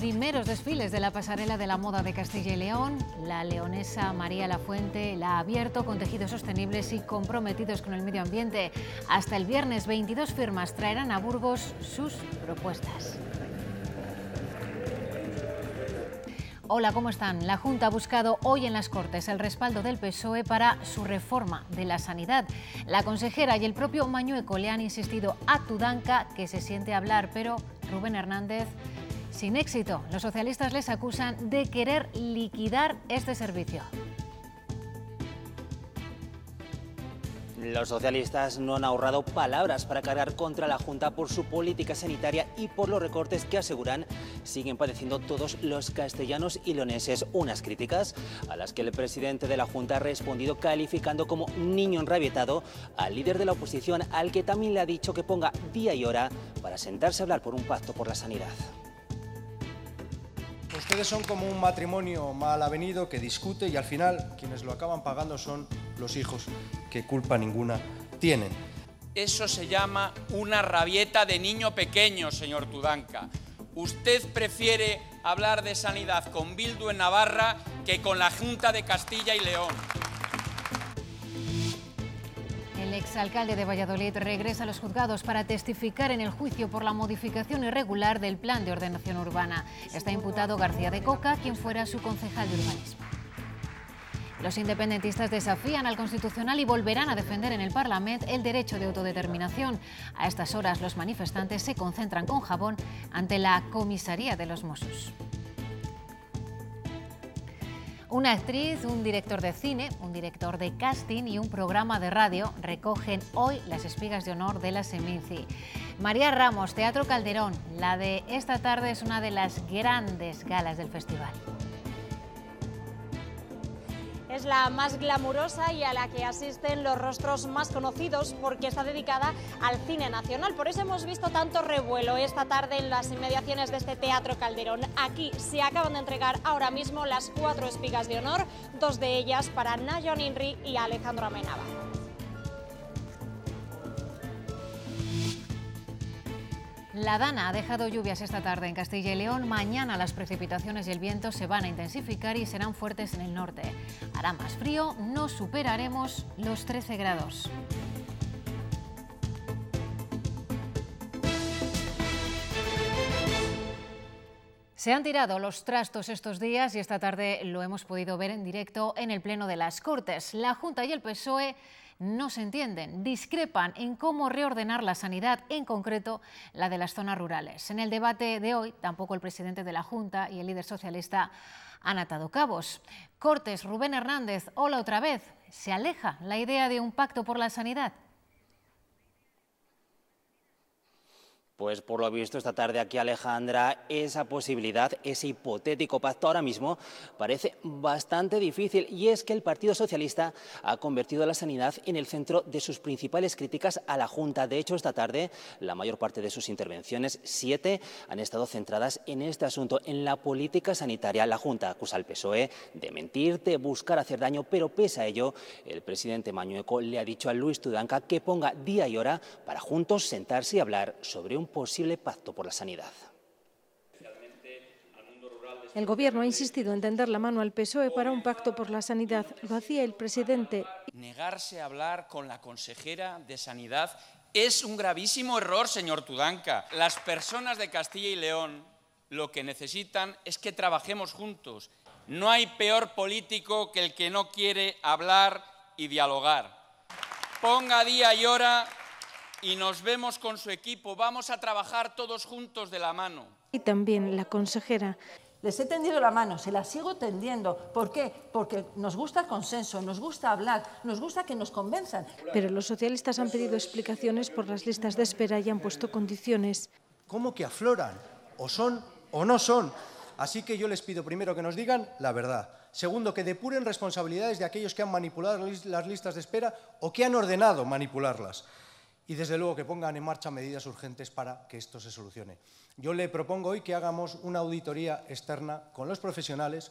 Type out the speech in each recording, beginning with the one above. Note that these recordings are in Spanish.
primeros desfiles de la pasarela de la moda de Castilla y León. La leonesa María Lafuente la ha abierto con tejidos sostenibles y comprometidos con el medio ambiente. Hasta el viernes 22 firmas traerán a Burgos sus propuestas. Hola, ¿cómo están? La Junta ha buscado hoy en las Cortes el respaldo del PSOE para su reforma de la sanidad. La consejera y el propio Mañueco le han insistido a Tudanca que se siente a hablar, pero Rubén Hernández sin éxito. Los socialistas les acusan de querer liquidar este servicio. Los socialistas no han ahorrado palabras para cargar contra la Junta por su política sanitaria y por los recortes que aseguran siguen padeciendo todos los castellanos y leoneses. Unas críticas a las que el presidente de la Junta ha respondido calificando como niño enrabietado al líder de la oposición, al que también le ha dicho que ponga día y hora para sentarse a hablar por un pacto por la sanidad. Ustedes son como un matrimonio mal avenido que discute y al final quienes lo acaban pagando son los hijos, que culpa ninguna tienen. Eso se llama una rabieta de niño pequeño, señor Tudanca. Usted prefiere hablar de sanidad con Bildu en Navarra que con la Junta de Castilla y León. El exalcalde de Valladolid regresa a los juzgados para testificar en el juicio por la modificación irregular del plan de ordenación urbana. Está imputado García de Coca, quien fuera su concejal de urbanismo. Los independentistas desafían al Constitucional y volverán a defender en el Parlamento el derecho de autodeterminación. A estas horas los manifestantes se concentran con jabón ante la comisaría de los Mossos. Una actriz, un director de cine, un director de casting y un programa de radio recogen hoy las espigas de honor de la Seminci. María Ramos, Teatro Calderón, la de esta tarde es una de las grandes galas del festival es la más glamurosa y a la que asisten los rostros más conocidos porque está dedicada al cine nacional. Por eso hemos visto tanto revuelo esta tarde en las inmediaciones de este Teatro Calderón. Aquí se acaban de entregar ahora mismo las cuatro espigas de honor, dos de ellas para Nayon Inri y Alejandro Amenaba. La Dana ha dejado lluvias esta tarde en Castilla y León. Mañana las precipitaciones y el viento se van a intensificar y serán fuertes en el norte. Hará más frío, no superaremos los 13 grados. Se han tirado los trastos estos días y esta tarde lo hemos podido ver en directo en el Pleno de las Cortes. La Junta y el PSOE no se entienden, discrepan en cómo reordenar la sanidad, en concreto la de las zonas rurales. En el debate de hoy, tampoco el presidente de la Junta y el líder socialista han atado cabos. Cortes, Rubén Hernández, hola otra vez. ¿Se aleja la idea de un pacto por la sanidad? Pues por lo visto esta tarde aquí Alejandra, esa posibilidad, ese hipotético pacto ahora mismo parece bastante difícil y es que el Partido Socialista ha convertido la sanidad en el centro de sus principales críticas a la Junta. De hecho, esta tarde la mayor parte de sus intervenciones, siete, han estado centradas en este asunto, en la política sanitaria. La Junta acusa al PSOE de mentir, de buscar hacer daño, pero pese a ello, el presidente Mañueco le ha dicho a Luis Tudanca que ponga día y hora para juntos sentarse y hablar sobre un posible pacto por la sanidad. El Gobierno ha insistido en tender la mano al PSOE para un pacto por la sanidad. Lo hacía el presidente. Negarse a hablar con la consejera de Sanidad es un gravísimo error, señor Tudanca. Las personas de Castilla y León lo que necesitan es que trabajemos juntos. No hay peor político que el que no quiere hablar y dialogar. Ponga día y hora y nos vemos con su equipo. Vamos a trabajar todos juntos de la mano. Y también la consejera. Les he tendido la mano, se la sigo tendiendo. ¿Por qué? Porque nos gusta el consenso, nos gusta hablar, nos gusta que nos convenzan. Pero los socialistas han pedido explicaciones por las listas de espera y han puesto condiciones. ¿Cómo que afloran? ¿O son o no son? Así que yo les pido primero que nos digan la verdad. Segundo, que depuren responsabilidades de aquellos que han manipulado las listas de espera o que han ordenado manipularlas y desde luego que pongan en marcha medidas urgentes para que esto se solucione. Yo le propongo hoy que hagamos una auditoría externa con los profesionales.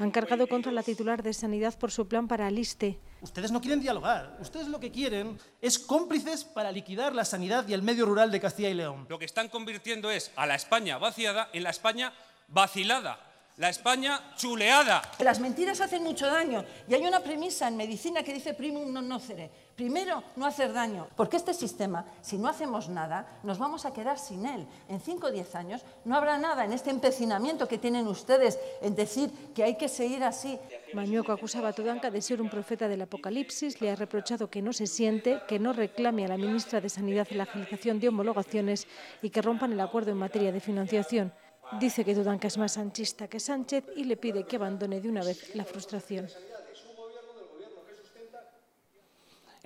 Han cargado contra la titular de Sanidad por su plan para el ISTE. Ustedes no quieren dialogar, ustedes lo que quieren es cómplices para liquidar la sanidad y el medio rural de Castilla y León. Lo que están convirtiendo es a la España vaciada en la España vacilada la España chuleada. Las mentiras hacen mucho daño y hay una premisa en medicina que dice primum non nocere. Primero, no hacer daño, porque este sistema, si no hacemos nada, nos vamos a quedar sin él. En 5 o 10 años no habrá nada en este empecinamiento que tienen ustedes en decir que hay que seguir así. Mañueco acusaba a Tudanca de ser un profeta del apocalipsis, le ha reprochado que no se siente, que no reclame a la ministra de Sanidad la agilización de homologaciones y que rompan el acuerdo en materia de financiación. Dice que que es más sanchista que Sánchez y le pide que abandone de una vez la frustración.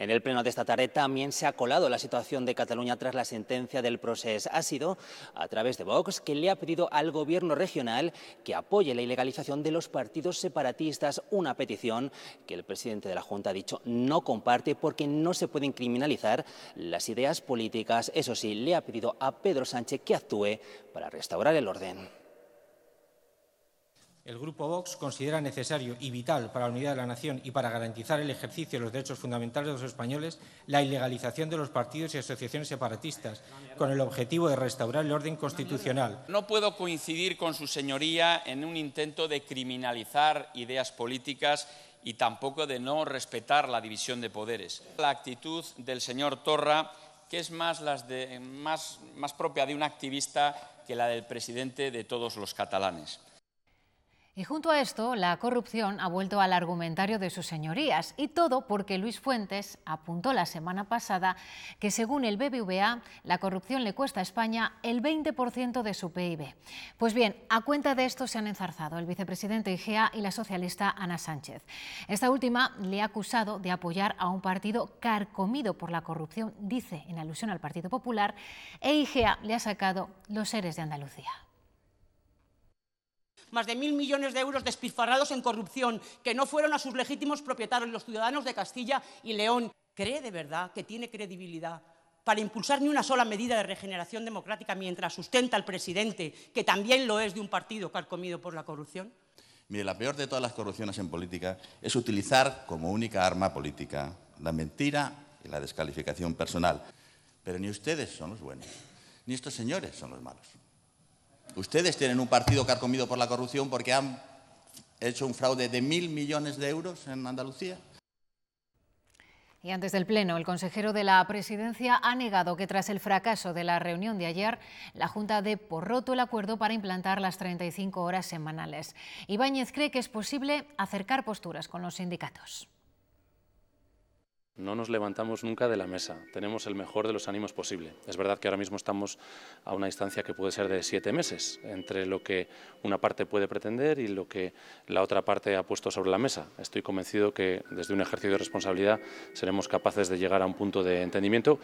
En el pleno de esta tarde también se ha colado la situación de Cataluña tras la sentencia del proceso. Ha sido a través de Vox que le ha pedido al gobierno regional que apoye la ilegalización de los partidos separatistas, una petición que el presidente de la Junta ha dicho no comparte porque no se pueden criminalizar las ideas políticas. Eso sí, le ha pedido a Pedro Sánchez que actúe para restaurar el orden el Grupo Vox considera necesario y vital para la unidad de la nación y para garantizar el ejercicio de los derechos fundamentales de los españoles la ilegalización de los partidos y asociaciones separatistas, con el objetivo de restaurar el orden constitucional. No puedo coincidir con su señoría en un intento de criminalizar ideas políticas y tampoco de no respetar la división de poderes. La actitud del señor Torra, que es más, propia de un activista que la del presidente de todos los catalanes. Y junto a esto, la corrupción ha vuelto al argumentario de sus señorías, y todo porque Luis Fuentes apuntó la semana pasada que, según el BBVA, la corrupción le cuesta a España el 20% de su PIB. Pues bien, a cuenta de esto se han enzarzado el vicepresidente Igea y la socialista Ana Sánchez. Esta última le ha acusado de apoyar a un partido carcomido por la corrupción, dice en alusión al Partido Popular, e Igea le ha sacado los seres de Andalucía más de mil millones de euros despilfarrados en corrupción que no fueron a sus legítimos propietarios, los ciudadanos de Castilla y León. ¿Cree de verdad que tiene credibilidad para impulsar ni una sola medida de regeneración democrática mientras sustenta al presidente, que también lo es de un partido carcomido por la corrupción? Mire, la peor de todas las corrupciones en política es utilizar como única arma política la mentira y la descalificación personal. Pero ni ustedes son los buenos, ni estos señores son los malos. Ustedes tienen un partido carcomido por la corrupción porque han hecho un fraude de mil millones de euros en Andalucía. Y antes del Pleno, el consejero de la Presidencia ha negado que tras el fracaso de la reunión de ayer, la Junta de por roto el acuerdo para implantar las 35 horas semanales. Ibáñez cree que es posible acercar posturas con los sindicatos no nos levantamos nunca de la mesa, tenemos el mejor de los ánimos posible. Es verdad que ahora mismo estamos a una distancia que puede ser de siete meses entre lo que una parte puede pretender y lo que la otra parte ha puesto sobre la mesa. Estoy convencido que desde un ejercicio de responsabilidad seremos capaces de llegar a un punto de entendimiento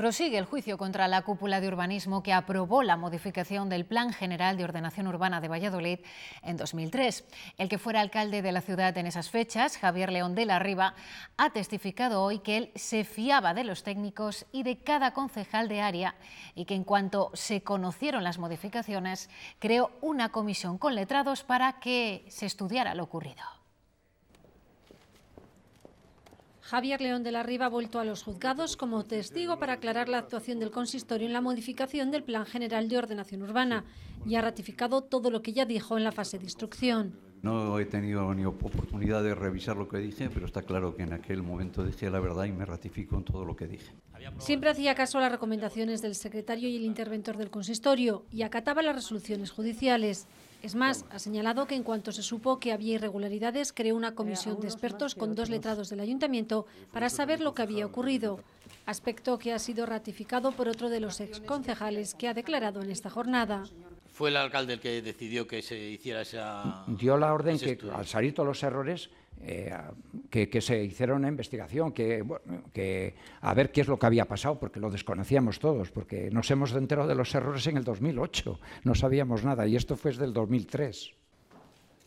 Prosigue el juicio contra la cúpula de urbanismo que aprobó la modificación del Plan General de Ordenación Urbana de Valladolid en 2003. El que fuera alcalde de la ciudad en esas fechas, Javier León de la Riva, ha testificado hoy que él se fiaba de los técnicos y de cada concejal de área y que en cuanto se conocieron las modificaciones, creó una comisión con letrados para que se estudiara lo ocurrido. Javier León de la Riva ha vuelto a los juzgados como testigo para aclarar la actuación del consistorio en la modificación del Plan General de Ordenación Urbana y ha ratificado todo lo que ya dijo en la fase de instrucción. No he tenido ni oportunidad de revisar lo que dije, pero está claro que en aquel momento dije la verdad y me ratifico en todo lo que dije. Siempre hacía caso a las recomendaciones del secretario y el interventor del consistorio y acataba las resoluciones judiciales. Es más, ha señalado que en cuanto se supo que había irregularidades, creó una comisión de expertos con dos letrados del ayuntamiento para saber lo que había ocurrido, aspecto que ha sido ratificado por otro de los exconcejales que ha declarado en esta jornada. Fue el alcalde el que decidió que se hiciera esa... Dio la orden que al salir todos los errores eh, que, se hiciera una investigación, que, a ver qué es lo que había pasado, porque lo desconocíamos todos, porque nos hemos enterado de los errores en el 2008, no sabíamos nada, y esto fue desde el 2003.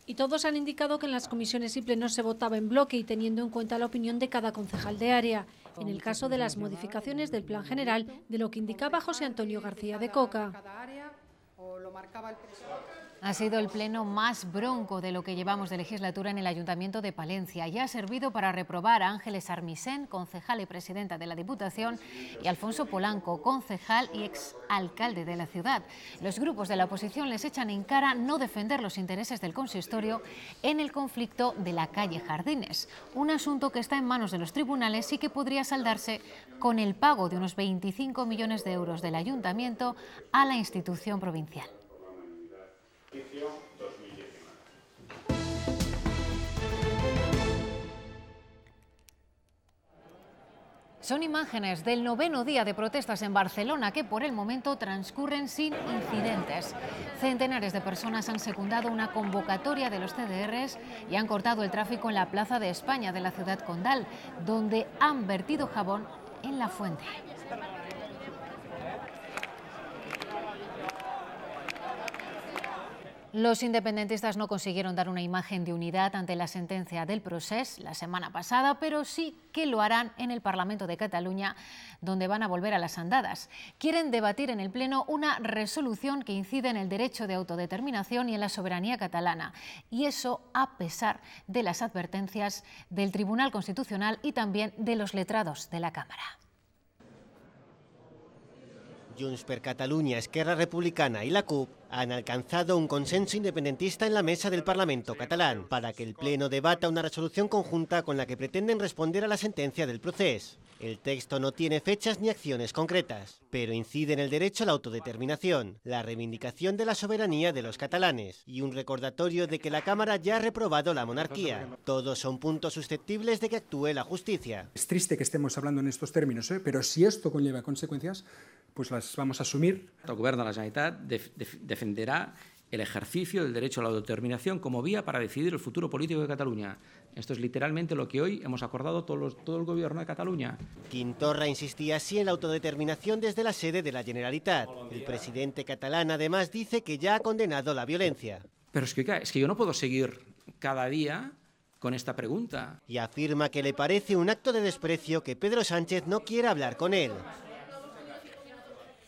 Y todos han indicado que en las comisiones y plenos se votaba en bloque y teniendo en cuenta la opinión de cada concejal de área, en el caso de las modificaciones del plan general, de lo que indicaba José Antonio García de Coca. Ha sido el pleno más bronco de lo que llevamos de legislatura en el Ayuntamiento de Palencia y ha servido para reprobar a Ángeles Armisen, concejal y presidenta de la Diputación, y Alfonso Polanco, concejal y exalcalde de la ciudad. Los grupos de la oposición les echan en cara no defender los intereses del consistorio en el conflicto de la calle Jardines, un asunto que está en manos de los tribunales y que podría saldarse con el pago de unos 25 millones de euros del Ayuntamiento a la institución provincial. Son imágenes del noveno día de protestas en Barcelona que por el momento transcurren sin incidentes. Centenares de personas han secundado una convocatoria de los CDRs y han cortado el tráfico en la Plaza de España de la ciudad condal, donde han vertido jabón en la fuente. Los independentistas no consiguieron dar una imagen de unidad ante la sentencia del procés la semana pasada, pero sí que lo harán en el Parlamento de Cataluña, donde van a volver a las andadas. Quieren debatir en el Pleno una resolución que incide en el derecho de autodeterminación y en la soberanía catalana, y eso a pesar de las advertencias del Tribunal Constitucional y también de los letrados de la Cámara. Junts per Catalunya, Esquerra Republicana y la CUP han alcanzado un consenso independentista en la mesa del Parlamento catalán para que el Pleno debata una resolución conjunta con la que pretenden responder a la sentencia del proceso. El texto no tiene fechas ni acciones concretas, pero incide en el derecho a la autodeterminación, la reivindicación de la soberanía de los catalanes y un recordatorio de que la Cámara ya ha reprobado la monarquía. Todos son puntos susceptibles de que actúe la justicia. Es triste que estemos hablando en estos términos, ¿eh? pero si esto conlleva consecuencias, pues las vamos a asumir. El Gobierno de la Generalitat defenderá el ejercicio del derecho a la autodeterminación como vía para decidir el futuro político de Cataluña. Esto es literalmente lo que hoy hemos acordado todo, el gobierno de Cataluña. Quintorra insistía así en la autodeterminación desde la sede de la Generalitat. El presidente catalán además dice que ya ha condenado la violencia. Pero es que, es que yo no puedo seguir cada día con esta pregunta. Y afirma que le parece un acto de desprecio que Pedro Sánchez no quiera hablar con él.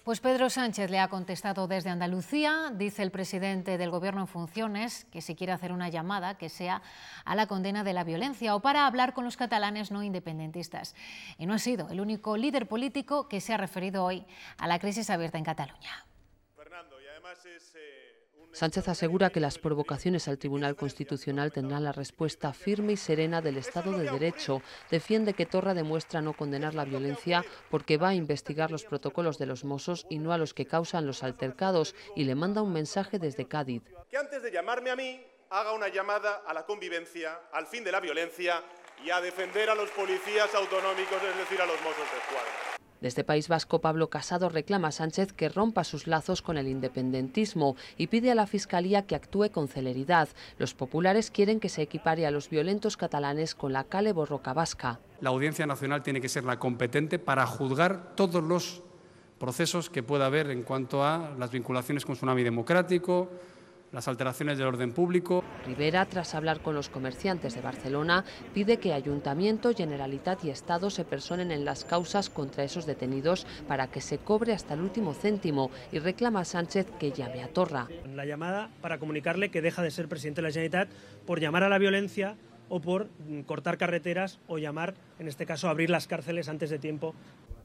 Pues Pedro Sánchez le ha contestado desde Andalucía. Dice el presidente del Gobierno en funciones que si quiere hacer una llamada que sea a la condena de la violencia o para hablar con los catalanes no independentistas. Y no ha sido el único líder político que se ha referido hoy a la crisis abierta en Cataluña. Eh, Sánchez asegura que las provocaciones al Tribunal Constitucional tendrán la respuesta firme y serena del Estado de Derecho. Defiende que Torra demuestra no condenar la violencia porque va a investigar los protocolos de los mozos y no a los que causan los altercados y le manda un mensaje desde Cádiz. Que antes de llamarme a mí, haga una llamada a la convivencia, al fin de la violencia y a defender a los policías autonómicos, es decir, a los mozos de Escuadra. Desde este País Vasco, Pablo Casado reclama a Sánchez que rompa sus lazos con el independentismo y pide a la Fiscalía que actúe con celeridad. Los populares quieren que se equipare a los violentos catalanes con la Cale Borroca Vasca. La Audiencia Nacional tiene que ser la competente para juzgar todos los procesos que pueda haber en cuanto a las vinculaciones con Tsunami Democrático, las alteraciones del orden público. Rivera, tras hablar con los comerciantes de Barcelona, pide que Ayuntamiento, Generalitat y Estado se personen en las causas contra esos detenidos para que se cobre hasta el último céntimo y reclama a Sánchez que llame a Torra. La llamada para comunicarle que deja de ser presidente de la Generalitat por llamar a la violencia o por mm, cortar carreteras o llamar, en este caso, a abrir las cárceles antes de tiempo.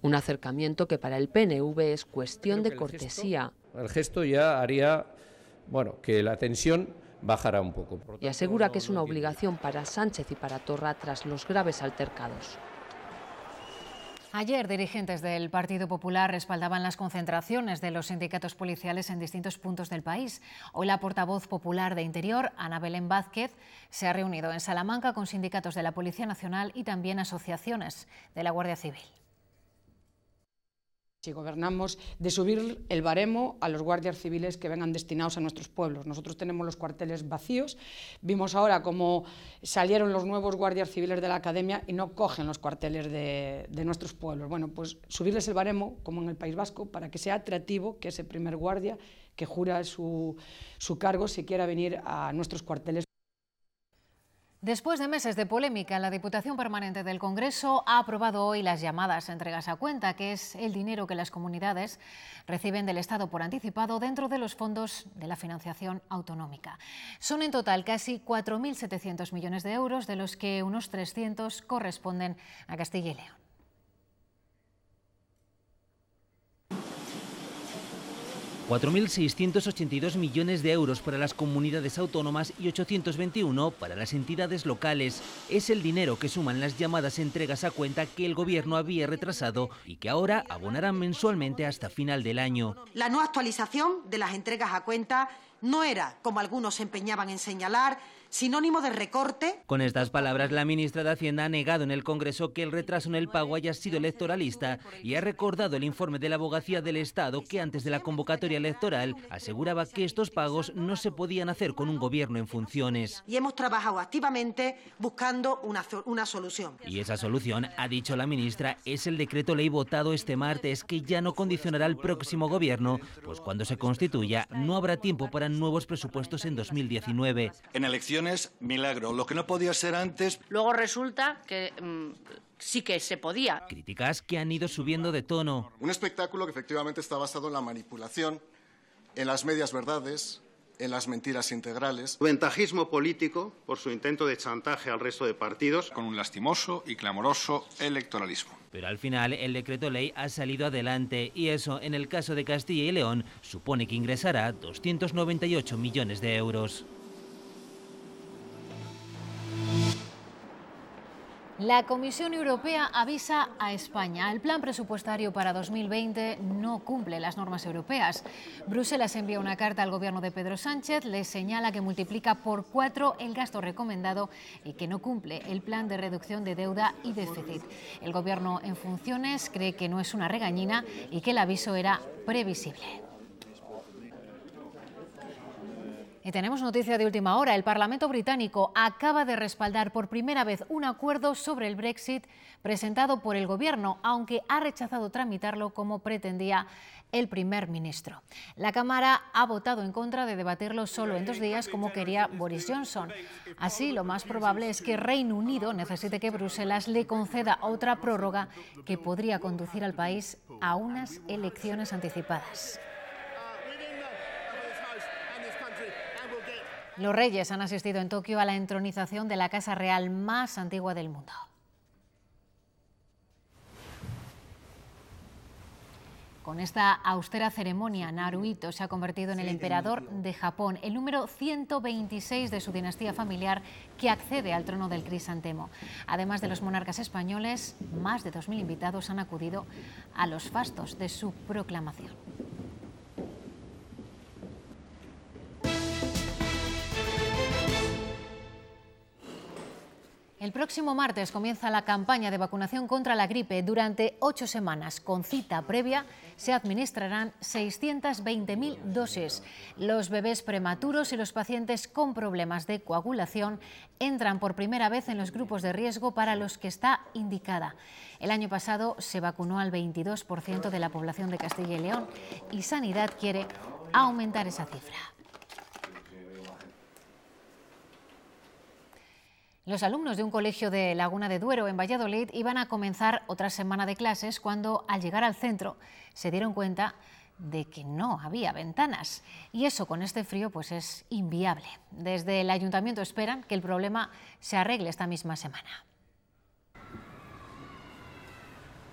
Un acercamiento que para el PNV es cuestión de cortesía. El gesto, el gesto ya haría bueno, que la tensión bajará un poco. y asegura que es una obligación para Sánchez y para Torra tras los graves altercados. Ayer, dirigentes del Partido Popular respaldaban las concentraciones de los sindicatos policiales en distintos puntos del país. Hoy la portavoz popular de Interior, Ana Belén Vázquez, se ha reunido en Salamanca con sindicatos de la Policía Nacional y también asociaciones de la Guardia Civil si gobernamos, de subir el baremo a los guardias civiles que vengan destinados a nuestros pueblos. Nosotros tenemos los cuarteles vacíos, vimos ahora cómo salieron los nuevos guardias civiles de la academia y no cogen los cuarteles de, nuestros pueblos. Bueno, pues subirles el baremo, como en el País Vasco, para que sea atractivo que ese primer guardia que jura su, su cargo se quiera venir a nuestros cuarteles. Después de meses de polémica, la Diputación Permanente del Congreso ha aprobado hoy las llamadas entregas a cuenta, que es el dinero que las comunidades reciben del Estado por anticipado dentro de los fondos de la financiación autonómica. Son en total casi 4.700 millones de euros, de los que unos 300 corresponden a Castilla y León. 4.682 millones de euros para las comunidades autónomas y 821 para las entidades locales. Es el dinero que suman las llamadas entregas a cuenta que el gobierno había retrasado y que ahora abonarán mensualmente hasta final del año. La no actualización de las entregas a cuenta no era, como algunos se empeñaban en señalar, sinónimo de recorte. Con estas palabras, la ministra de Hacienda ha negado en el Congreso que el retraso en el pago haya sido electoralista y ha recordado el informe de la abogacía del Estado que antes de la convocatoria electoral aseguraba que estos pagos no se podían hacer con un gobierno en funciones. Y hemos trabajado activamente buscando una, una solución. Y esa solución, ha dicho la ministra, es el decreto ley votado este martes que ya no condicionará al próximo gobierno, pues cuando se constituya no habrá tiempo para nuevos presupuestos en 2019. En elecciones milagro. Lo que no podía ser antes. Luego resulta que. Mm, sí que se podía. Críticas que han ido subiendo de tono. Un espectáculo que efectivamente está basado en la manipulación, en las medias verdades, en las mentiras integrales. Ventajismo político por su intento de chantaje al resto de partidos. Con un lastimoso y clamoroso electoralismo. Pero al final el decreto ley ha salido adelante y eso en el caso de Castilla y León supone que ingresará 298 millones de euros. La Comisión Europea avisa a España. El plan presupuestario para 2020 no cumple las normas europeas. Bruselas envía una carta al gobierno de Pedro Sánchez, le señala que multiplica por cuatro el gasto recomendado y que no cumple el plan de reducción de deuda y déficit. El gobierno en funciones cree que no es una regañina y que el aviso era previsible. Y tenemos noticia de última hora. El Parlamento británico acaba de respaldar por primera vez un acuerdo sobre el Brexit presentado por el Gobierno, aunque ha rechazado tramitarlo como pretendía el primer ministro. La Cámara ha votado en contra de debatirlo solo en dos días como quería Boris Johnson. Así, lo más probable es que Reino Unido necesite que Bruselas le conceda otra prórroga que podría conducir al país a unas elecciones anticipadas. Los reyes han asistido en Tokio a la entronización de la Casa Real más antigua del mundo. Con esta austera ceremonia, Naruhito se ha convertido en el emperador de Japón, el número 126 de su dinastía familiar que accede al trono del crisantemo. Además de los monarcas españoles, más de 2.000 invitados han acudido a los fastos de su proclamación. El próximo martes comienza la campaña de vacunación contra la gripe. Durante ocho semanas, con cita previa, se administrarán 620.000 dosis. Los bebés prematuros y los pacientes con problemas de coagulación entran por primera vez en los grupos de riesgo para los que está indicada. El año pasado se vacunó al 22% de la población de Castilla y León y Sanidad quiere aumentar esa cifra. Los alumnos de un colegio de Laguna de Duero, en Valladolid, iban a comenzar otra semana de clases cuando, al llegar al centro, se dieron cuenta de que no había ventanas. Y eso con este frío pues es inviable. Desde el ayuntamiento esperan que el problema se arregle esta misma semana.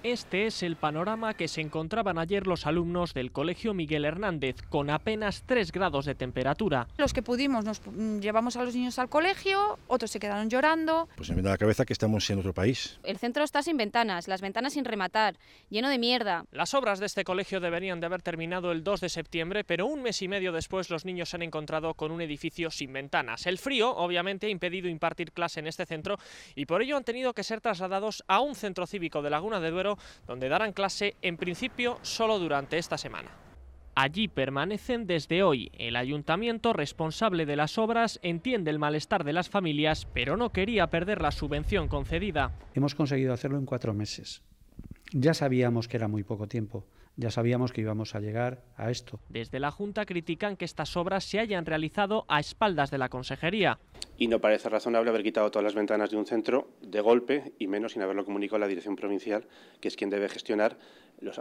Este es el panorama que se encontraban ayer los alumnos del Colegio Miguel Hernández, con apenas 3 grados de temperatura. Los que pudimos nos mm, llevamos a los niños al colegio, otros se quedaron llorando. Pues se me da la cabeza que estamos en otro país. El centro está sin ventanas, las ventanas sin rematar, lleno de mierda. Las obras de este colegio deberían de haber terminado el 2 de septiembre, pero un mes y medio después los niños se han encontrado con un edificio sin ventanas. El frío, obviamente, ha impedido impartir clase en este centro y por ello han tenido que ser trasladados a un centro cívico de Laguna de Duero donde darán clase en principio solo durante esta semana. Allí permanecen desde hoy. El ayuntamiento responsable de las obras entiende el malestar de las familias, pero no quería perder la subvención concedida. Hemos conseguido hacerlo en cuatro meses. Ya sabíamos que era muy poco tiempo, ya sabíamos que íbamos a llegar a esto. Desde la Junta critican que estas obras se hayan realizado a espaldas de la Consejería. Y no parece razonable haber quitado todas las ventanas de un centro de golpe y menos sin haberlo comunicado a la dirección provincial, que es quien debe gestionar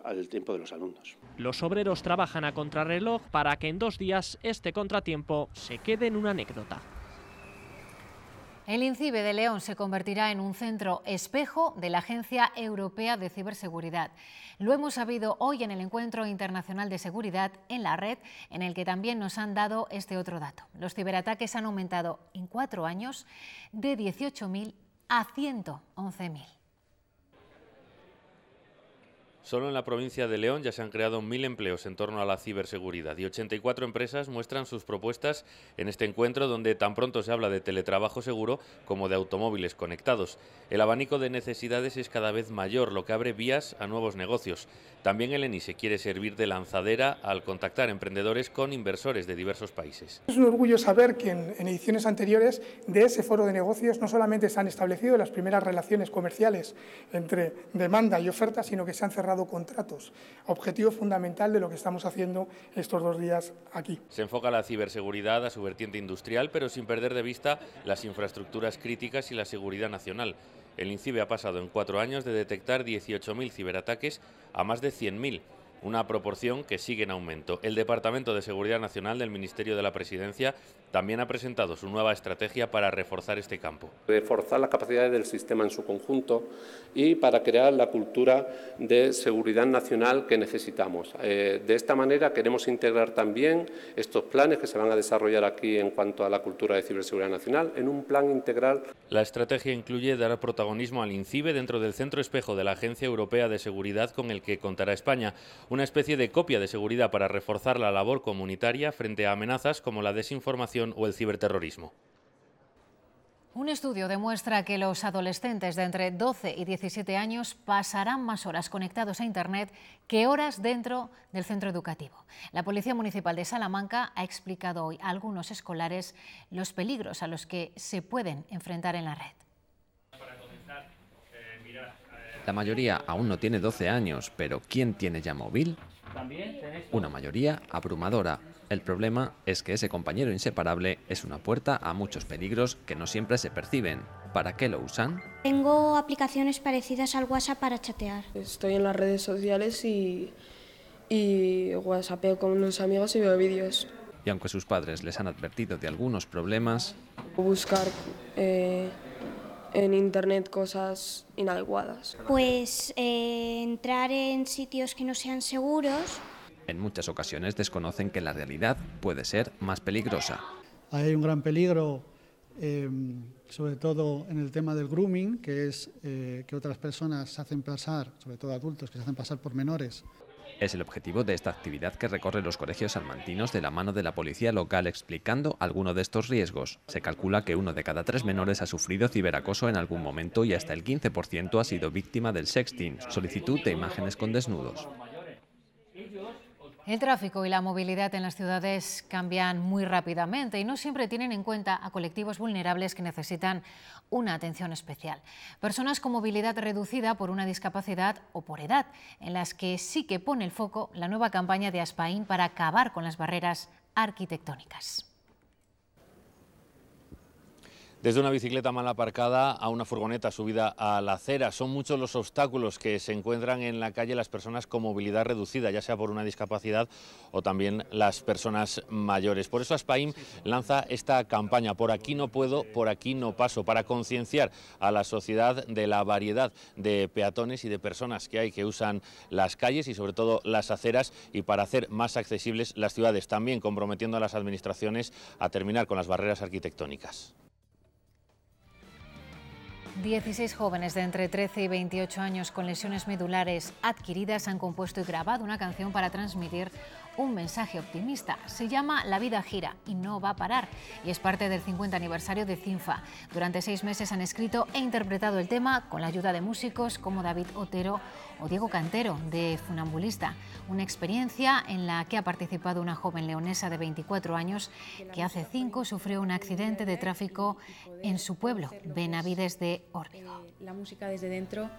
el tiempo de los alumnos. Los obreros trabajan a contrarreloj para que en dos días este contratiempo se quede en una anécdota. El INCIBE de León se convertirá en un centro espejo de la Agencia Europea de Ciberseguridad. Lo hemos sabido hoy en el Encuentro Internacional de Seguridad en la Red, en el que también nos han dado este otro dato. Los ciberataques han aumentado en cuatro años de 18.000 a 111.000. Solo en la provincia de León ya se han creado mil empleos en torno a la ciberseguridad y 84 empresas muestran sus propuestas en este encuentro donde tan pronto se habla de teletrabajo seguro como de automóviles conectados. El abanico de necesidades es cada vez mayor, lo que abre vías a nuevos negocios. También el se quiere servir de lanzadera al contactar emprendedores con inversores de diversos países. Es un orgullo saber que en, en ediciones anteriores de ese foro de negocios no solamente se han establecido las primeras relaciones comerciales entre demanda y oferta, sino que se han cerrado contratos, objetivo fundamental de lo que estamos haciendo estos dos días aquí. Se enfoca la ciberseguridad a su vertiente industrial, pero sin perder de vista las infraestructuras críticas y la seguridad nacional. El INCIBE ha pasado en cuatro años de detectar 18.000 ciberataques a más de 100.000 una proporción que sigue en aumento. El Departamento de Seguridad Nacional del Ministerio de la Presidencia también ha presentado su nueva estrategia para reforzar este campo. Reforzar las capacidades del sistema en su conjunto y para crear la cultura de seguridad nacional que necesitamos. Eh, de esta manera queremos integrar también estos planes que se van a desarrollar aquí en cuanto a la cultura de ciberseguridad nacional en un plan integral. La estrategia incluye dar protagonismo al INCIBE dentro del centro espejo de la Agencia Europea de Seguridad con el que contará España una especie de copia de seguridad para reforzar la labor comunitaria frente a amenazas como la desinformación o el ciberterrorismo. Un estudio demuestra que los adolescentes de entre 12 y 17 años pasarán más horas conectados a Internet que horas dentro del centro educativo. La Policía Municipal de Salamanca ha explicado hoy a algunos escolares los peligros a los que se pueden enfrentar en la red. La mayoría aún no tiene 12 años, pero ¿quién tiene ya móvil? Una mayoría abrumadora. El problema es que ese compañero inseparable es una puerta a muchos peligros que no siempre se perciben. ¿Para qué lo usan? Tengo aplicaciones parecidas al WhatsApp para chatear. Estoy en las redes sociales y, y WhatsAppeo con unos amigos y veo vídeos. Y aunque sus padres les han advertido de algunos problemas... Buscar eh, en internet cosas inadecuadas. Pues eh, entrar en sitios que no sean seguros. En muchas ocasiones desconocen que la realidad puede ser más peligrosa. Hay un gran peligro, eh, sobre todo en el tema del grooming, que es eh, que otras personas se hacen pasar, sobre todo adultos, que se hacen pasar por menores, es el objetivo de esta actividad que recorre los colegios salmantinos de la mano de la policía local explicando alguno de estos riesgos. Se calcula que uno de cada tres menores ha sufrido ciberacoso en algún momento y hasta el 15% ha sido víctima del sexting, solicitud de imágenes con desnudos. El tráfico y la movilidad en las ciudades cambian muy rápidamente y no siempre tienen en cuenta a colectivos vulnerables que necesitan una atención especial. Personas con movilidad reducida por una discapacidad o por edad, en las que sí que pone el foco la nueva campaña de Aspaín para acabar con las barreras arquitectónicas. Desde una bicicleta mal aparcada a una furgoneta subida a la acera, son muchos los obstáculos que se encuentran en la calle las personas con movilidad reducida, ya sea por una discapacidad o también las personas mayores. Por eso Aspaim lanza esta campaña, por aquí no puedo, por aquí no paso, para concienciar a la sociedad de la variedad de peatones y de personas que hay que usan las calles y sobre todo las aceras y para hacer más accesibles las ciudades, también comprometiendo a las administraciones a terminar con las barreras arquitectónicas. 16 jóvenes de entre 13 y 28 años con lesiones medulares adquiridas han compuesto y grabado una canción para transmitir un mensaje optimista. Se llama La vida gira y no va a parar y es parte del 50 aniversario de CINFA. Durante seis meses han escrito e interpretado el tema con la ayuda de músicos como David Otero o Diego Cantero, de Funambulista, una experiencia en la que ha participado una joven leonesa de 24 años que hace cinco sufrió un accidente de tráfico en su pueblo, Benavides de Órbigo. Eh, la música desde dentro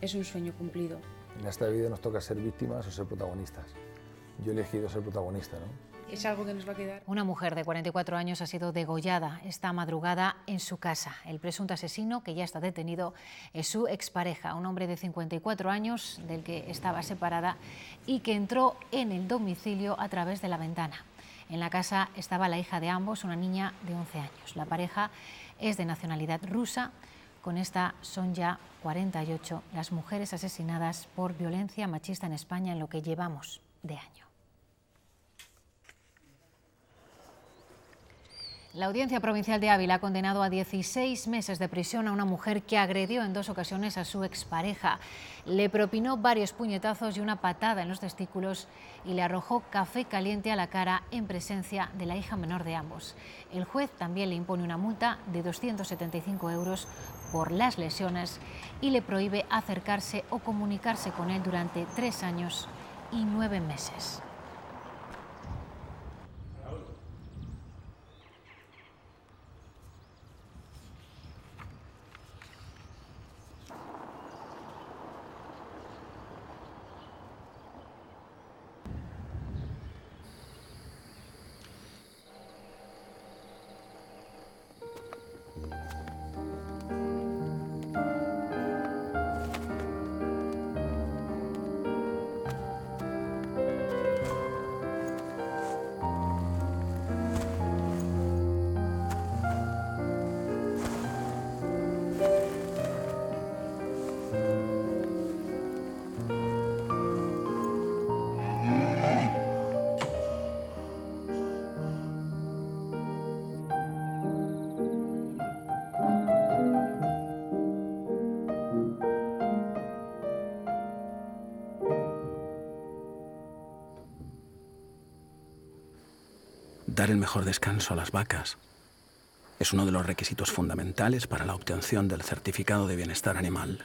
es un sueño cumplido. En esta vida nos toca ser víctimas o ser protagonistas. Yo he elegido ser protagonista, ¿no? Una mujer de 44 años ha sido degollada esta madrugada en su casa. El presunto asesino, que ya está detenido, es su expareja, un hombre de 54 años del que estaba separada y que entró en el domicilio a través de la ventana. En la casa estaba la hija de ambos, una niña de 11 años. La pareja es de nacionalidad rusa. Con esta son ya 48 las mujeres asesinadas por violencia machista en España en lo que llevamos de año. La Audiencia Provincial de Ávila ha condenado a 16 meses de prisión a una mujer que agredió en dos ocasiones a su expareja. Le propinó varios puñetazos y una patada en los testículos y le arrojó café caliente a la cara en presencia de la hija menor de ambos. El juez también le impone una multa de 275 euros por las lesiones y le prohíbe acercarse o comunicarse con él durante tres años y nueve meses. dar el mejor descanso a las vacas. Es uno de los requisitos fundamentales para la obtención del certificado de bienestar animal.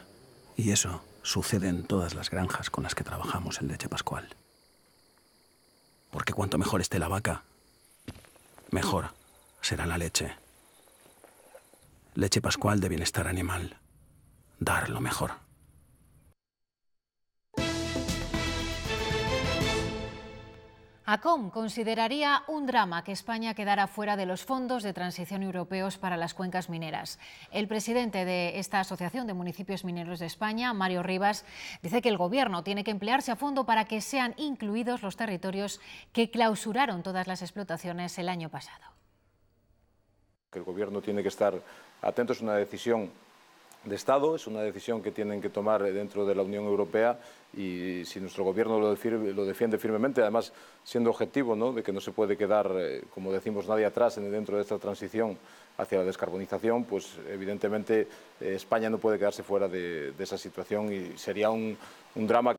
Y eso sucede en todas las granjas con las que trabajamos en leche pascual. Porque cuanto mejor esté la vaca, mejor será la leche. Leche pascual de bienestar animal. Dar lo mejor. ACOM consideraría un drama que España quedara fuera de los fondos de transición europeos para las cuencas mineras. El presidente de esta Asociación de Municipios Mineros de España, Mario Rivas, dice que el Gobierno tiene que emplearse a fondo para que sean incluidos los territorios que clausuraron todas las explotaciones el año pasado. el Gobierno tiene que estar atento, a una decisión de Estado, es una decisión que tienen que tomar eh, dentro de la Unión Europea y si nuestro gobierno lo, defiende, firmemente, además siendo objetivo ¿no? de que no se puede quedar, eh, como decimos, nadie atrás dentro de esta transición hacia la descarbonización, pues evidentemente eh, España no puede quedarse fuera de, esa situación y sería un, un drama.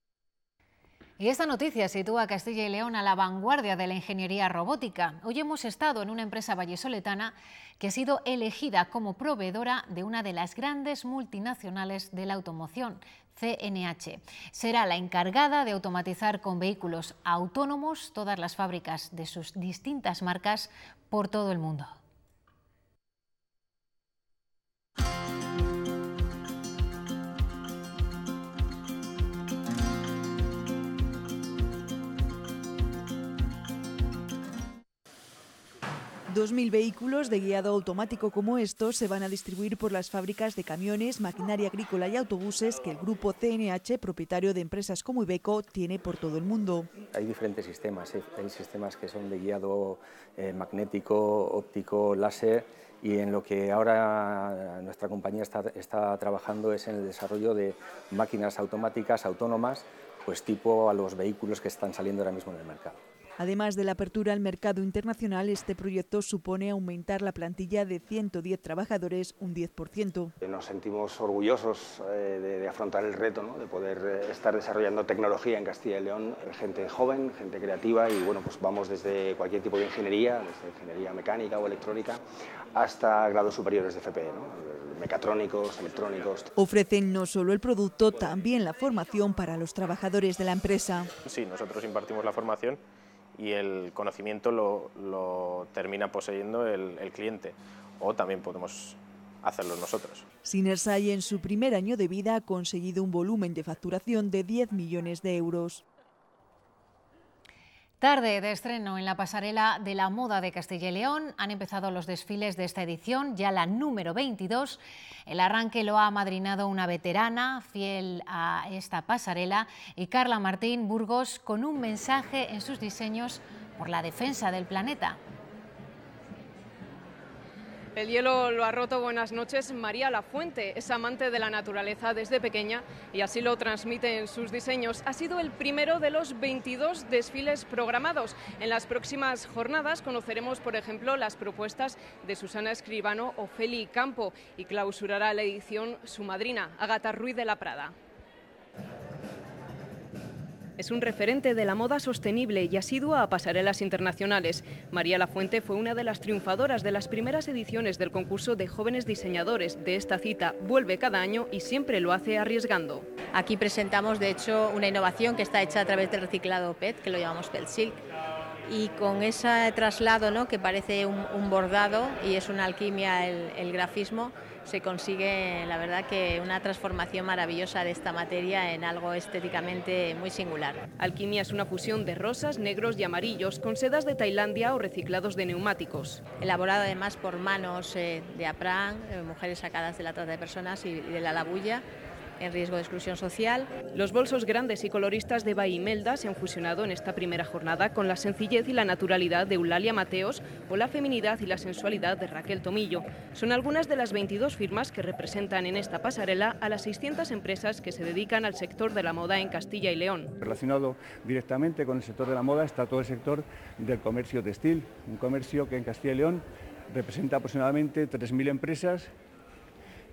Y esta noticia sitúa a Castilla y León a la vanguardia de la ingeniería robótica. Hoy hemos estado en una empresa vallesoletana que ha sido elegida como proveedora de una de las grandes multinacionales de la automoción, CNH. Será la encargada de automatizar con vehículos autónomos todas las fábricas de sus distintas marcas por todo el mundo. 2.000 vehículos de guiado automático como estos se van a distribuir por las fábricas de camiones, maquinaria agrícola y autobuses que el grupo CNH, propietario de empresas como Ibeco, tiene por todo el mundo. Hay diferentes sistemas. Hay sistemas que son de guiado eh, magnético, óptico, láser. Y en lo que ahora nuestra compañía está, está trabajando es en el desarrollo de máquinas automáticas autónomas, pues tipo a los vehículos que están saliendo ahora mismo en el mercado. Además de la apertura al mercado internacional, este proyecto supone aumentar la plantilla de 110 trabajadores un 10%. Nos sentimos orgullosos eh, de, afrontar el reto, de poder eh, estar desarrollando tecnología en Castilla y León, eh, gente joven, gente creativa y bueno, pues vamos desde cualquier tipo de ingeniería, desde ingeniería mecánica o electrónica, hasta grados superiores de FP, e, mecatrónicos, electrónicos. Ofrecen no solo el producto, también la formación para los trabajadores de la empresa. Sí, nosotros impartimos la formación y el conocimiento lo, termina poseyendo el, el cliente. O también podemos hacerlo nosotros. Sinersai en su primer año de vida ha conseguido un volumen de facturación de 10 millones de euros. Tarde de estreno en la pasarela de la moda de Castilla y León. Han empezado los desfiles de esta edición, ya la número 22. El arranque lo ha amadrinado una veterana fiel a esta pasarela y Carla Martín Burgos con un mensaje en sus diseños por la defensa del planeta. El hielo lo ha roto. Buenas noches. María Lafuente es amante de la naturaleza desde pequeña y así lo transmite en sus diseños. Ha sido el primero de los 22 desfiles programados. En las próximas jornadas conoceremos, por ejemplo, las propuestas de Susana Escribano o Feli Campo y clausurará la edición su madrina, Agatha Ruiz de la Prada. Es un referente de la moda sostenible y asidua a pasarelas internacionales. María Lafuente fue una de las triunfadoras de las primeras ediciones del concurso de jóvenes diseñadores de esta cita. Vuelve cada año y siempre lo hace arriesgando. Aquí presentamos, de hecho, una innovación que está hecha a través del reciclado PET, que lo llamamos PET Silk y con ese traslado ¿no? que parece un, bordado y es una alquimia el grafismo, se consigue, la verdad, que una transformación maravillosa de esta materia en algo estéticamente muy singular. Alquimia es una fusión de rosas, negros y amarillos con sedas de Tailandia o reciclados de neumáticos. Elaborada además por manos eh, de aprán, eh, mujeres sacadas de la trata de personas y de la labulla en riesgo de exclusión social. Los bolsos grandes y coloristas de Baimelda se han fusionado en esta primera jornada con la sencillez y la naturalidad de Eulalia Mateos o la feminidad y la sensualidad de Raquel Tomillo. Son algunas de las 22 firmas que representan en esta pasarela a las 600 empresas que se dedican al sector de la moda en Castilla y León. Relacionado directamente con el sector de la moda está todo el sector del comercio textil, un comercio que en Castilla y León representa aproximadamente 3.000 empresas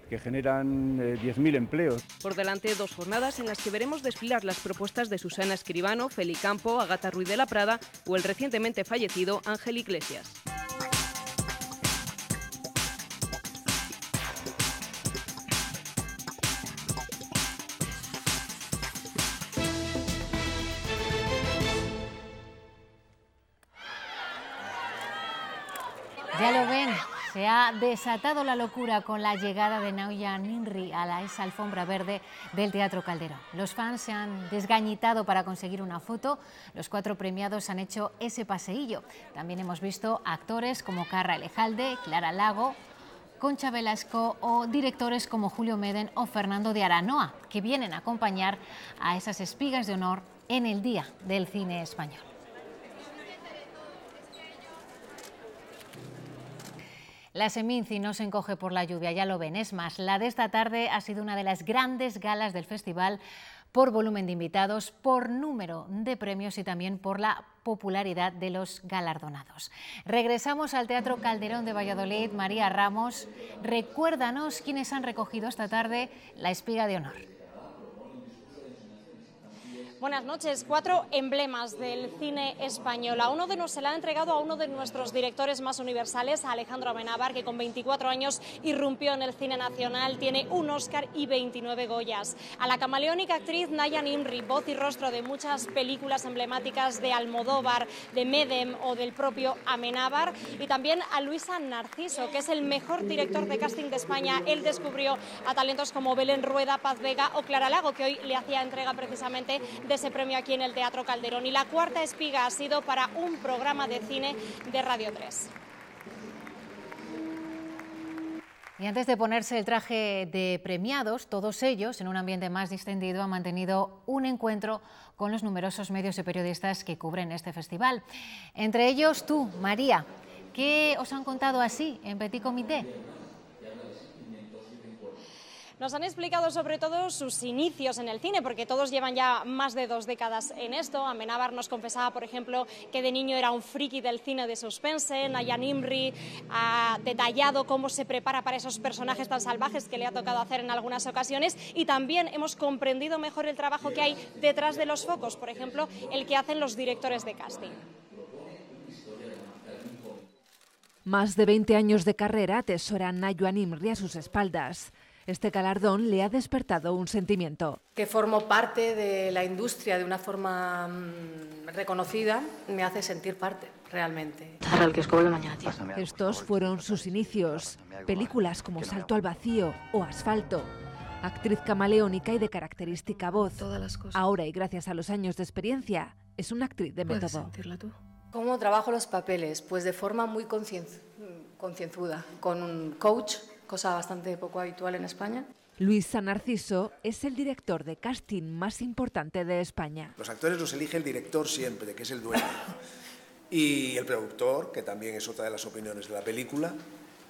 que generan 10.000 eh, empleos. Por delante, dos jornadas en las que veremos desfilar las propuestas de Susana Escribano, Feli Campo, Agata Ruiz de la Prada o el recientemente fallecido Ángel Iglesias. Se ha desatado la locura con la llegada de Naoya Ninri a la esa alfombra verde del Teatro Calderón. Los fans se han desgañitado para conseguir una foto. Los cuatro premiados han hecho ese paseillo. También hemos visto actores como Carra Elejalde, Clara Lago, Concha Velasco o directores como Julio Meden o Fernando de Aranoa, que vienen a acompañar a esas espigas de honor en el Día del Cine Español. La Seminci no se encoge por la lluvia, ya lo ven. Es más, la de esta tarde ha sido una de las grandes galas del festival por volumen de invitados, por número de premios y también por la popularidad de los galardonados. Regresamos al Teatro Calderón de Valladolid. María Ramos, recuérdanos quienes han recogido esta tarde la espiga de honor. Buenas noches. Cuatro emblemas del cine español. A uno de nos se la ha entregado a uno de nuestros directores más universales, a Alejandro Amenábar, que con 24 años irrumpió en el cine nacional, tiene un Oscar y 29 Goyas. A la camaleónica actriz Nayan Imri... voz y rostro de muchas películas emblemáticas de Almodóvar, de Medem o del propio Amenábar. Y también a Luisa Narciso, que es el mejor director de casting de España. Él descubrió a talentos como Belén Rueda, Paz Vega o Clara Lago, que hoy le hacía entrega precisamente de ese premio aquí en el Teatro Calderón. Y la cuarta espiga ha sido para un programa de cine de Radio 3. Y antes de ponerse el traje de premiados, todos ellos, en un ambiente más distendido, han mantenido un encuentro con los numerosos medios y periodistas que cubren este festival. Entre ellos tú, María. ¿Qué os han contado así en Petit Comité? Nos han explicado sobre todo sus inicios en el cine, porque todos llevan ya más de dos décadas en esto. Amenábar nos confesaba, por ejemplo, que de niño era un friki del cine de suspense. Nayan Imri ha detallado cómo se prepara para esos personajes tan salvajes que le ha tocado hacer en algunas ocasiones. Y también hemos comprendido mejor el trabajo que hay detrás de los focos, por ejemplo, el que hacen los directores de casting. Más de 20 años de carrera atesora Nayuan Imri a sus espaldas. Este galardón le ha despertado un sentimiento. Que formo parte de la industria de una forma mm, reconocida me hace sentir parte realmente. Estos fueron sus inicios, películas como Salto al Vacío o Asfalto. Actriz camaleónica y de característica voz. Ahora y gracias a los años de experiencia, es una actriz de método. ¿Cómo trabajo los papeles? Pues de forma muy concienzuda, con un coach cosa bastante poco habitual en España. Luis San Narciso es el director de casting más importante de España. Los actores los elige el director siempre, que es el dueño, y el productor, que también es otra de las opiniones de la película.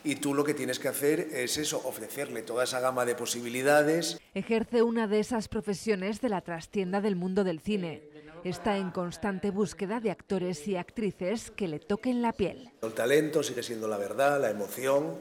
Y tú lo que tienes que hacer es eso, ofrecerle toda esa gama de posibilidades. Ejerce una de esas profesiones de la trastienda del mundo del cine. Está en constante búsqueda de actores y actrices que le toquen la piel. El talento sigue siendo la verdad, la emoción,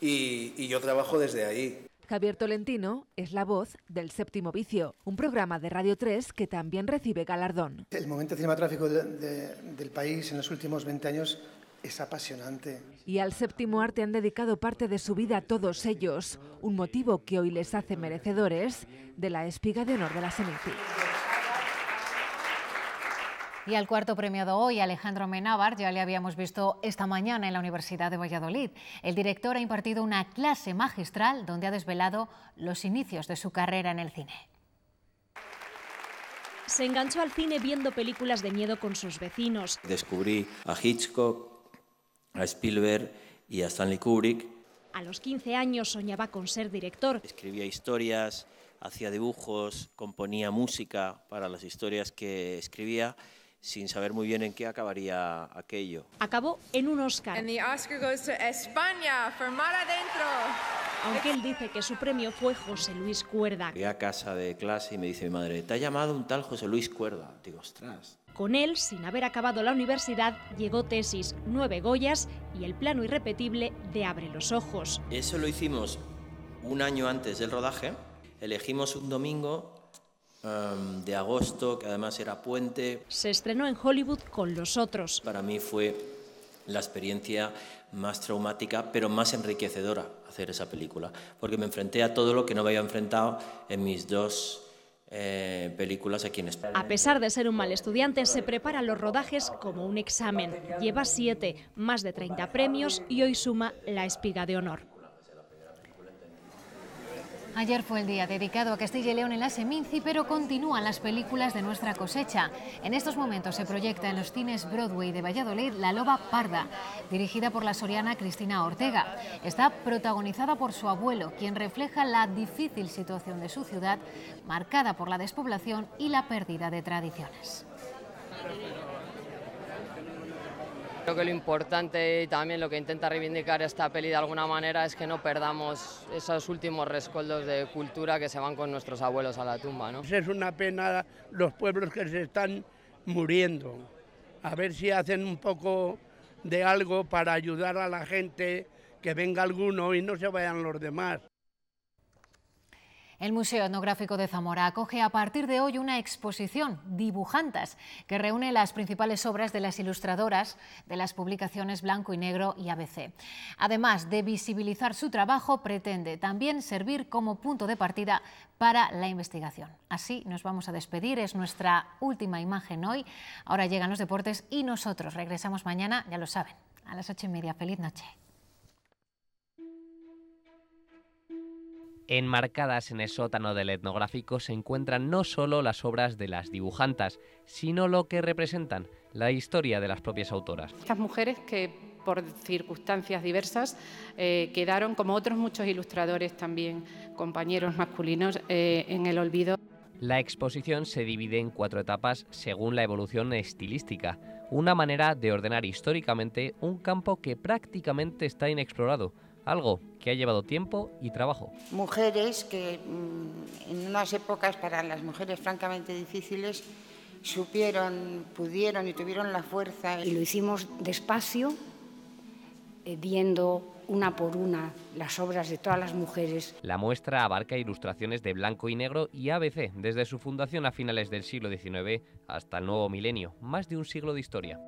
y, yo trabajo desde ahí. Javier Tolentino es la voz del Séptimo Vicio, un programa de Radio 3 que también recibe galardón. El momento cinematográfico del país en los últimos 20 años es apasionante. Y al séptimo arte han dedicado parte de su vida a todos ellos, un motivo que hoy les hace merecedores de la espiga de honor de la CNC. Y al cuarto premiado hoy, Alejandro Menábar, ya le habíamos visto esta mañana en la Universidad de Valladolid. El director ha impartido una clase magistral donde ha desvelado los inicios de su carrera en el cine. Se enganchó al cine viendo películas de miedo con sus vecinos. Descubrí a Hitchcock, a Spielberg y a Stanley Kubrick. A los 15 años soñaba con ser director. Escribía historias, hacía dibujos, componía música para las historias que escribía sin saber muy bien en qué acabaría aquello. Acabó en un Oscar. And the Oscar goes to España, for aunque él dice que su premio fue José Luis Cuerda. "...fui a casa de clase y me dice mi madre, te ha llamado un tal José Luis Cuerda. Digo, ostras. Con él, sin haber acabado la universidad, llegó tesis Nueve Goyas y el plano irrepetible de Abre los Ojos. Eso lo hicimos un año antes del rodaje. Elegimos un domingo Um, de agosto, que además era puente. Se estrenó en Hollywood con Los Otros. Para mí fue la experiencia más traumática, pero más enriquecedora hacer esa película, porque me enfrenté a todo lo que no había enfrentado en mis dos eh, películas aquí en España. A pesar de ser un mal estudiante, se prepara los rodajes como un examen. Lleva siete, más de 30 premios y hoy suma la espiga de honor. Ayer fue el día dedicado a Castilla y León en la Seminci, pero continúan las películas de nuestra cosecha. En estos momentos se proyecta en los cines Broadway de Valladolid La Loba Parda, dirigida por la soriana Cristina Ortega. Está protagonizada por su abuelo, quien refleja la difícil situación de su ciudad, marcada por la despoblación y la pérdida de tradiciones. Creo que lo importante y también lo que intenta reivindicar esta peli de alguna manera es que no perdamos esos últimos rescoldos de cultura que se van con nuestros abuelos a la tumba. ¿no? Es una pena los pueblos que se están muriendo. A ver si hacen un poco de algo para ayudar a la gente, que venga alguno y no se vayan los demás. El Museo Etnográfico de Zamora acoge a partir de hoy una exposición, Dibujantas, que reúne las principales obras de las ilustradoras de las publicaciones Blanco y Negro y ABC. Además de visibilizar su trabajo, pretende también servir como punto de partida para la investigación. Así nos vamos a despedir, es nuestra última imagen hoy. Ahora llegan los deportes y nosotros regresamos mañana, ya lo saben, a las ocho y media. Feliz noche. Enmarcadas en el sótano del etnográfico se encuentran no solo las obras de las dibujantas, sino lo que representan, la historia de las propias autoras. Estas mujeres que por circunstancias diversas, eh, quedaron, como otros muchos ilustradores también, compañeros masculinos, eh, en el olvido. La exposición se divide en cuatro etapas según la evolución estilística, una manera de ordenar históricamente un campo que prácticamente está inexplorado, algo que ha llevado tiempo y trabajo. Mujeres que mm, en unas épocas para las mujeres francamente difíciles supieron, pudieron y tuvieron la fuerza. Y lo hicimos despacio, eh, viendo una por una las obras de todas las mujeres. La muestra abarca ilustraciones de blanco y negro y ABC desde su fundación a finales del siglo XIX hasta el nuevo milenio, más de un siglo de historia.